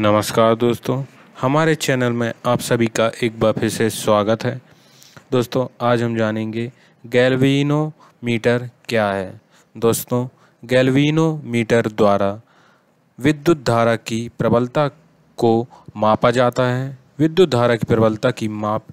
नमस्कार दोस्तों हमारे चैनल में आप सभी का एक बार फिर से स्वागत है दोस्तों आज हम जानेंगे गैल्विनो मीटर क्या है दोस्तों गैल्विनो मीटर द्वारा विद्युत धारा की प्रबलता को मापा जाता है विद्युत धारा की प्रबलता की माप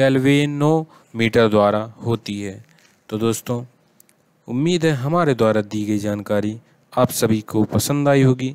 गैल्विनो मीटर द्वारा होती है तो दोस्तों उम्मीद है हमारे द्वारा दी गई जानकारी आप सभी को पसंद आई होगी